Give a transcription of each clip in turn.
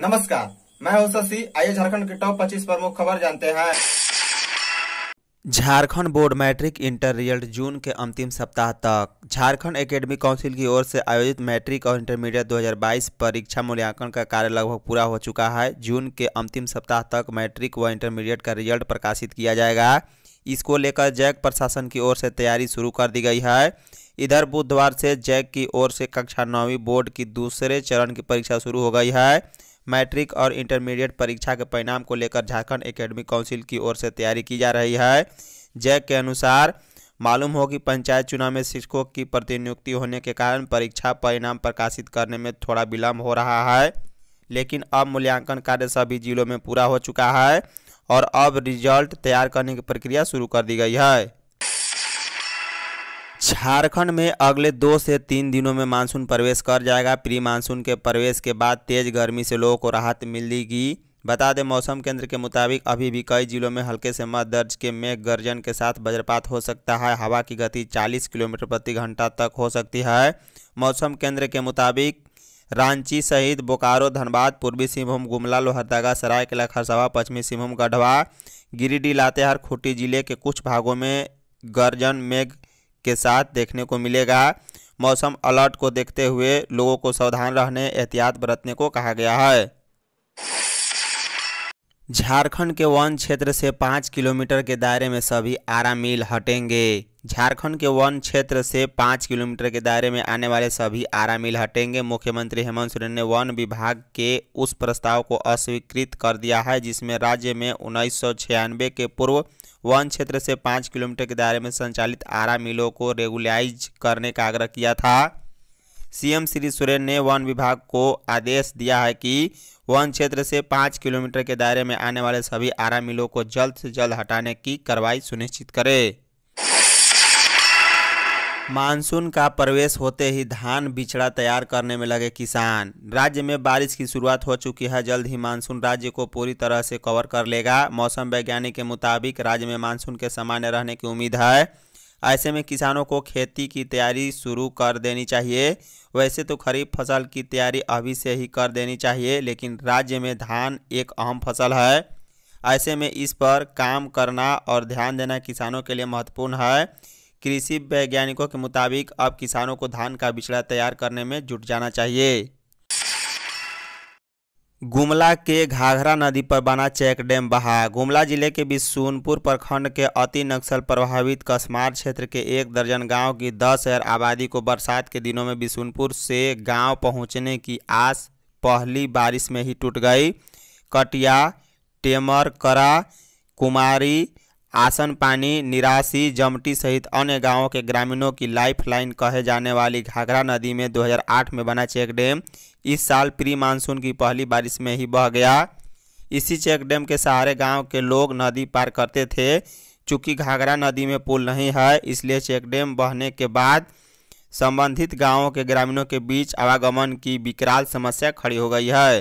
नमस्कार मैं हूं शशि आइए झारखंड के टॉप 25 प्रमुख खबर जानते हैं Jharkhand board matric inter result जून के अंतिम सप्ताह तक झारखंड एकेडमी काउंसिल की ओर से आयोजित मैट्रिक और इंटरमीडिएट 2022 परीक्षा मूल्यांकन का कार्य लगभग पूरा हो चुका है जून के अंतिम सप्ताह तक मैट्रिक व इंटरमीडिएट का रिजल्ट प्रकाशित किया जाएगा इसको लेकर जैक प्रशासन की ओर से तैयारी शुरू कर दी गई है इधर बुधवार से जैक की ओर से कक्षा नौवीं बोर्ड की दूसरे चरण की परीक्षा शुरू हो गई है मैट्रिक और इंटरमीडिएट परीक्षा के परिणाम को लेकर झारखंड एकेडमिक काउंसिल की ओर से तैयारी की जा रही है जैक के अनुसार मालूम हो कि पंचायत चुनाव में शिक्षकों की प्रतिनियुक्ति होने के कारण परीक्षा परिणाम प्रकाशित करने में थोड़ा विलम्ब हो रहा है लेकिन अब मूल्यांकन कार्य सभी जिलों में पूरा हो चुका है और अब रिजल्ट तैयार करने की प्रक्रिया शुरू कर दी गई है झारखंड में अगले दो से तीन दिनों में मानसून प्रवेश कर जाएगा प्री मानसून के प्रवेश के बाद तेज गर्मी से लोगों को राहत मिलेगी बता दें मौसम केंद्र के मुताबिक अभी भी कई जिलों में हल्के से मध्य दर्ज के मेघ गर्जन के साथ वज्रपात हो सकता है हवा की गति 40 किलोमीटर प्रति घंटा तक हो सकती है मौसम केंद्र के मुताबिक रांची सहित बोकारो धनबाद पूर्वी सिंहभूम गुमला लोहरदगा सरायकला खरसावा पश्चिमी सिंहभूम गढ़वा गिरिडीह लातेहार खूंटी जिले के कुछ भागों में गर्जन मेघ के साथ देखने को मिलेगा मौसम अलर्ट को देखते हुए लोगों को सावधान रहने एहतियात बरतने को कहा गया है झारखंड के वन क्षेत्र से पाँच किलोमीटर के दायरे में सभी आरा मिल हटेंगे झारखंड के वन क्षेत्र से पाँच किलोमीटर के दायरे में आने वाले सभी आरा मिल हटेंगे मुख्यमंत्री हेमंत सोरेन ने वन विभाग के उस प्रस्ताव को अस्वीकृत कर दिया है जिसमें राज्य में उन्नीस के पूर्व वन क्षेत्र से पाँच किलोमीटर के दायरे में संचालित आरा मिलों को रेगुलाइज करने का आग्रह किया था सीएम श्री सोरेन ने वन विभाग को आदेश दिया है कि वन क्षेत्र से पाँच किलोमीटर के दायरे में आने वाले सभी आरा मिलों को जल्द से जल्द हटाने की कार्रवाई सुनिश्चित करे मानसून का प्रवेश होते ही धान बिछड़ा तैयार करने में लगे किसान राज्य में बारिश की शुरुआत हो चुकी है जल्द ही मानसून राज्य को पूरी तरह से कवर कर लेगा मौसम वैज्ञानिक के मुताबिक राज्य में मानसून के सामान्य रहने की उम्मीद है ऐसे में किसानों को खेती की तैयारी शुरू कर देनी चाहिए वैसे तो खरीफ फसल की तैयारी अभी से ही कर देनी चाहिए लेकिन राज्य में धान एक अहम फसल है ऐसे में इस पर काम करना और ध्यान देना किसानों के लिए महत्वपूर्ण है कृषि वैज्ञानिकों के मुताबिक अब किसानों को धान का बिछड़ा तैयार करने में जुट जाना चाहिए गुमला के घाघरा नदी पर बना चेक डैम बहा गुमला जिले के बिशुनपुर प्रखंड के अति नक्सल प्रभावित कसमार क्षेत्र के एक दर्जन गांव की दस हजार आबादी को बरसात के दिनों में बिशुनपुर से गांव पहुंचने की आस पहली बारिश में ही टूट गई कटिया टेमर करा कुमारी आसन पानी निराशी जमटी सहित अन्य गांवों के ग्रामीणों की लाइफलाइन कहे जाने वाली घाघरा नदी में 2008 में बना चेक डैम इस साल प्री मानसून की पहली बारिश में ही बह गया इसी चेक डैम के सहारे गांव के लोग नदी पार करते थे चूँकि घाघरा नदी में पुल नहीं है इसलिए चेक डैम बहने के बाद संबंधित गांवों के ग्रामीणों के बीच आवागमन की विकराल समस्या खड़ी हो गई है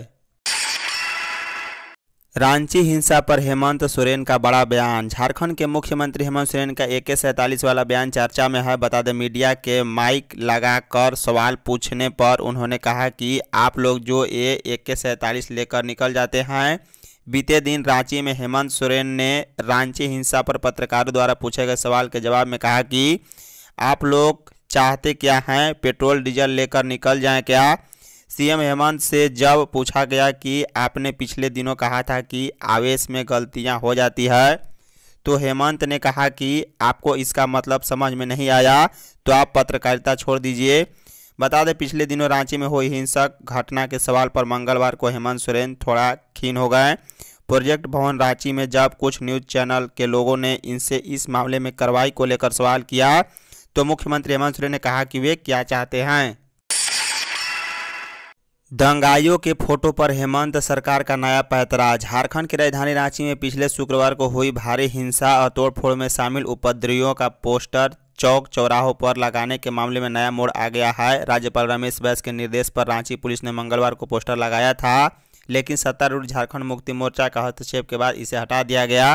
रांची हिंसा पर हेमंत सोरेन का बड़ा बयान झारखंड के मुख्यमंत्री हेमंत सोरेन का ए के सैंतालीस वाला बयान चर्चा में है बता दें मीडिया के माइक लगाकर सवाल पूछने पर उन्होंने कहा कि आप लोग जो ये ए के सैंतालीस लेकर निकल जाते हैं बीते दिन रांची में हेमंत सोरेन ने रांची हिंसा पर पत्रकारों द्वारा पूछे गए सवाल के जवाब में कहा कि आप लोग चाहते क्या हैं पेट्रोल डीजल लेकर निकल जाएँ क्या सीएम हेमंत से जब पूछा गया कि आपने पिछले दिनों कहा था कि आवेश में गलतियां हो जाती है तो हेमंत ने कहा कि आपको इसका मतलब समझ में नहीं आया तो आप पत्रकारिता छोड़ दीजिए बता दें पिछले दिनों रांची में हुई हिंसक घटना के सवाल पर मंगलवार को हेमंत सोरेन थोड़ा खीन हो गए प्रोजेक्ट भवन रांची में जब कुछ न्यूज चैनल के लोगों ने इनसे इस मामले में कार्रवाई को लेकर सवाल किया तो मुख्यमंत्री हेमंत सोरेन ने कहा कि वे क्या चाहते हैं दंगाइयों के फोटो पर हेमंत सरकार का नया पैतरा झारखंड की राजधानी रांची में पिछले शुक्रवार को हुई भारी हिंसा और तोड़फोड़ में शामिल उपद्रवियों का पोस्टर चौक चौराहों पर लगाने के मामले में नया मोड़ आ गया है राज्यपाल रमेश बैस के निर्देश पर रांची पुलिस ने मंगलवार को पोस्टर लगाया था लेकिन सत्तारूढ़ झारखंड मुक्ति मोर्चा का हस्तक्षेप के बाद इसे हटा दिया गया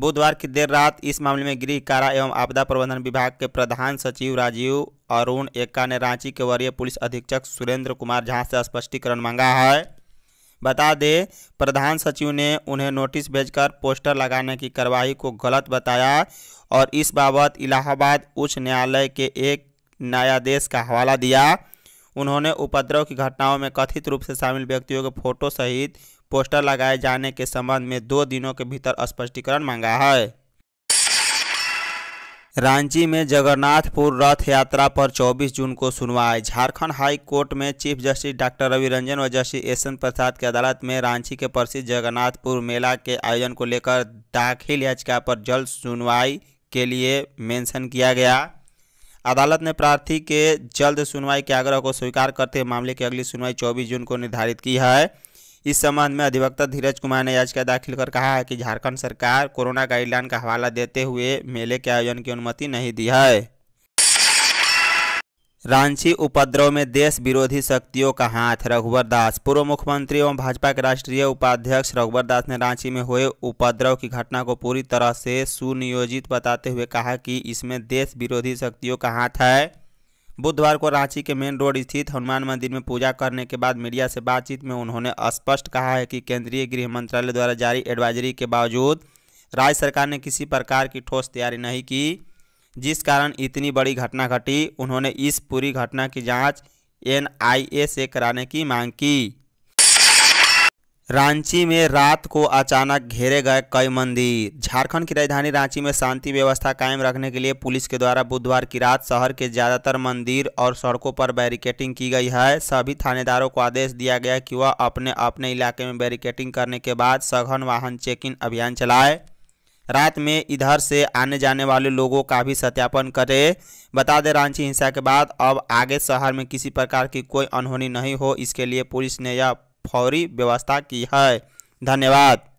बुधवार की देर रात इस मामले में गृह कारा एवं आपदा प्रबंधन विभाग के प्रधान सचिव राजीव अरुण एक्का ने रांची के वरीय पुलिस अधीक्षक सुरेंद्र कुमार झा से स्पष्टीकरण मांगा है बता दें प्रधान सचिव ने उन्हें नोटिस भेजकर पोस्टर लगाने की कार्रवाई को गलत बताया और इस बाबत इलाहाबाद उच्च न्यायालय के एक न्यायाधीश का हवाला दिया उन्होंने उपद्रव की घटनाओं में कथित रूप से शामिल व्यक्तियों के फोटो सहित पोस्टर लगाए जाने के संबंध में दो दिनों के भीतर स्पष्टीकरण मांगा है रांची में जगन्नाथपुर रथ यात्रा पर 24 जून को सुनवाई झारखंड हाई कोर्ट में chief justice doctor Ravi Ranjan और जस्टिस एस एन प्रसाद की अदालत में रांची के प्रसिद्ध जगन्नाथपुर मेला के आयोजन को लेकर दाखिल याचिका पर जल्द सुनवाई के लिए मेंशन किया गया अदालत ने प्रार्थी के जल्द सुनवाई के आग्रह को स्वीकार करते मामले की अगली सुनवाई चौबीस जून को निर्धारित की है इस संबंध में अधिवक्ता धीरज कुमार ने याचिका दाखिल कर कहा है कि झारखंड सरकार कोरोना गाइडलाइन का हवाला देते हुए मेले के आयोजन की अनुमति नहीं दी है रांची उपद्रव में देश विरोधी शक्तियों का हाथ रघुवर दास पूर्व मुख्यमंत्री एवं भाजपा के राष्ट्रीय उपाध्यक्ष रघुवर दास ने रांची में हुए उपद्रव की घटना को पूरी तरह से सुनियोजित बताते हुए कहा कि इसमें देश विरोधी शक्तियों का हाथ है बुधवार को रांची के मेन रोड स्थित हनुमान मंदिर में पूजा करने के बाद मीडिया से बातचीत में उन्होंने स्पष्ट कहा है कि केंद्रीय गृह मंत्रालय द्वारा जारी एडवाइजरी के बावजूद राज्य सरकार ने किसी प्रकार की ठोस तैयारी नहीं की जिस कारण इतनी बड़ी घटना घटी उन्होंने इस पूरी घटना की जाँच एन से कराने की मांग की रांची में रात को अचानक घेरे गए कई मंदिर झारखंड की राजधानी रांची में शांति व्यवस्था कायम रखने के लिए पुलिस के द्वारा बुधवार की रात शहर के ज़्यादातर मंदिर और सड़कों पर बैरिकेटिंग की गई है सभी थानेदारों को आदेश दिया गया कि वह अपने अपने इलाके में बैरिकेटिंग करने के बाद सघन वाहन चेकिंग अभियान चलाए रात में इधर से आने जाने वाले लोगों का भी सत्यापन करे बता दें रांची हिंसा के बाद अब आगे शहर में किसी प्रकार की कोई अनहोनी नहीं हो इसके लिए पुलिस ने यह फौरी व्यवस्था की है धन्यवाद